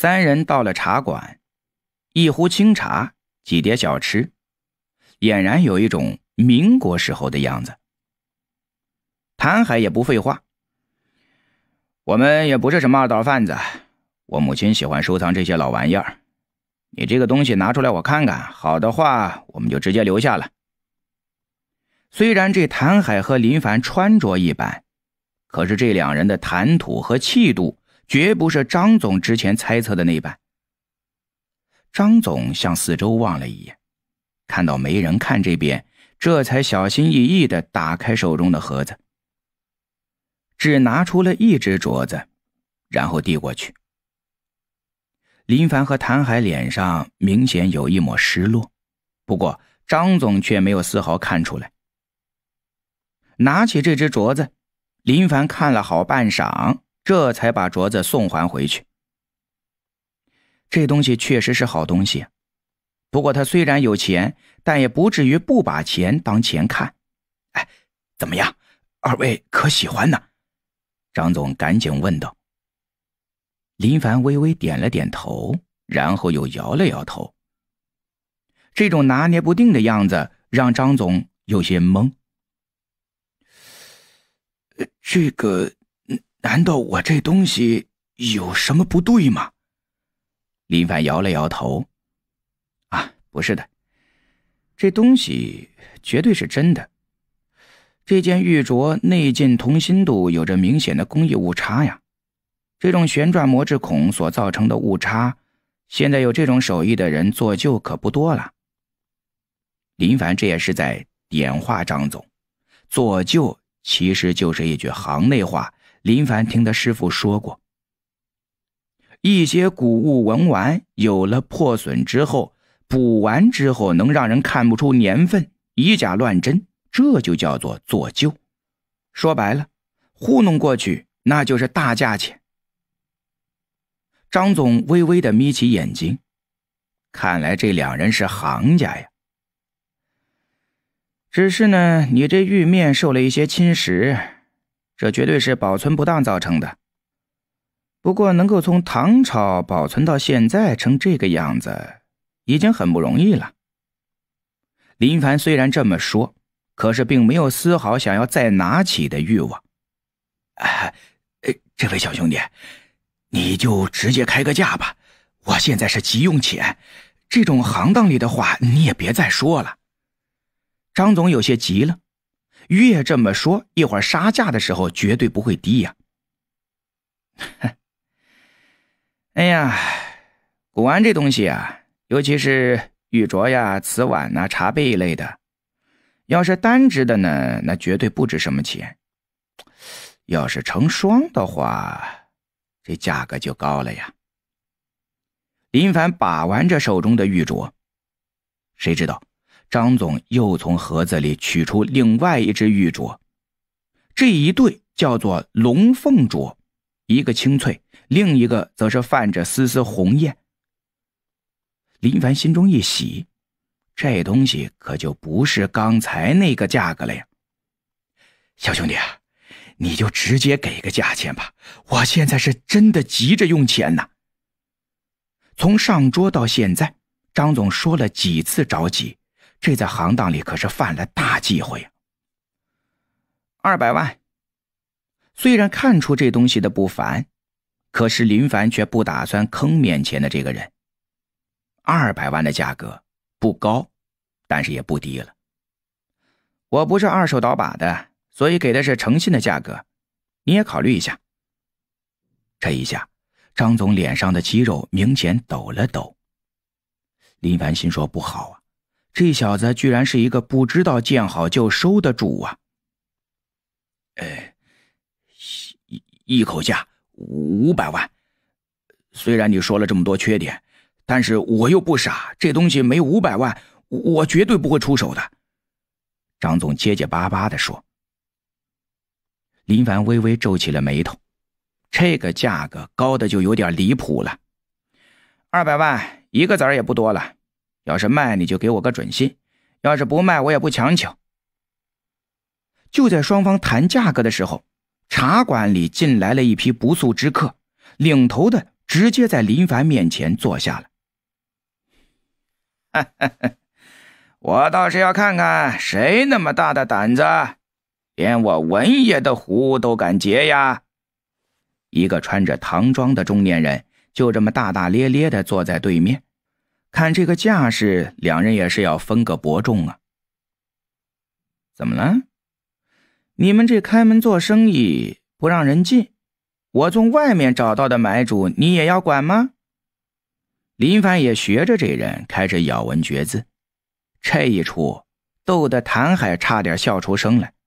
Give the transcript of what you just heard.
三人到了茶馆，一壶清茶，几碟小吃，俨然有一种民国时候的样子。谭海也不废话，我们也不是什么二道贩子，我母亲喜欢收藏这些老玩意儿，你这个东西拿出来我看看，好的话我们就直接留下了。虽然这谭海和林凡穿着一般，可是这两人的谈吐和气度。绝不是张总之前猜测的那般。张总向四周望了一眼，看到没人看这边，这才小心翼翼的打开手中的盒子，只拿出了一只镯子，然后递过去。林凡和谭海脸上明显有一抹失落，不过张总却没有丝毫看出来。拿起这只镯子，林凡看了好半晌。这才把镯子送还回去。这东西确实是好东西，不过他虽然有钱，但也不至于不把钱当钱看。哎，怎么样，二位可喜欢呢？张总赶紧问道。林凡微微点了点头，然后又摇了摇头。这种拿捏不定的样子让张总有些懵。这个。难道我这东西有什么不对吗？林凡摇了摇头，啊，不是的，这东西绝对是真的。这件玉镯内径同心度有着明显的工艺误差呀，这种旋转磨制孔所造成的误差，现在有这种手艺的人做旧可不多了。林凡这也是在点化张总，做旧其实就是一句行内话。林凡听他师傅说过，一些古物文玩有了破损之后，补完之后能让人看不出年份，以假乱真，这就叫做做旧。说白了，糊弄过去，那就是大价钱。张总微微的眯起眼睛，看来这两人是行家呀。只是呢，你这玉面受了一些侵蚀。这绝对是保存不当造成的。不过，能够从唐朝保存到现在成这个样子，已经很不容易了。林凡虽然这么说，可是并没有丝毫想要再拿起的欲望。哎，这位小兄弟，你就直接开个价吧。我现在是急用钱，这种行当里的话你也别再说了。张总有些急了。越这么说，一会儿杀价的时候绝对不会低呀。哎呀，古玩这东西啊，尤其是玉镯呀、瓷碗呐、茶杯一类的，要是单只的呢，那绝对不值什么钱；要是成双的话，这价格就高了呀。林凡把玩着手中的玉镯，谁知道？张总又从盒子里取出另外一只玉镯，这一对叫做龙凤镯，一个清脆，另一个则是泛着丝丝红艳。林凡心中一喜，这东西可就不是刚才那个价格了呀。小兄弟，啊，你就直接给个价钱吧，我现在是真的急着用钱呐。从上桌到现在，张总说了几次着急。这在行当里可是犯了大忌讳二百万，虽然看出这东西的不凡，可是林凡却不打算坑面前的这个人。二百万的价格不高，但是也不低了。我不是二手倒把的，所以给的是诚信的价格，你也考虑一下。这一下，张总脸上的肌肉明显抖了抖。林凡心说：“不好啊！”这小子居然是一个不知道见好就收的主啊！哎，一一口价五百万。虽然你说了这么多缺点，但是我又不傻，这东西没五百万，我绝对不会出手的。张总结结巴巴的说。林凡微微皱起了眉头，这个价格高的就有点离谱了。二百万，一个子儿也不多了。要是卖，你就给我个准信；要是不卖，我也不强求。就在双方谈价格的时候，茶馆里进来了一批不速之客，领头的直接在林凡面前坐下了。我倒是要看看谁那么大的胆子，连我文爷的壶都敢劫呀！一个穿着唐装的中年人就这么大大咧咧的坐在对面。看这个架势，两人也是要分个伯仲啊！怎么了？你们这开门做生意不让人进，我从外面找到的买主你也要管吗？林凡也学着这人开始咬文嚼字，这一出逗得谭海差点笑出声来。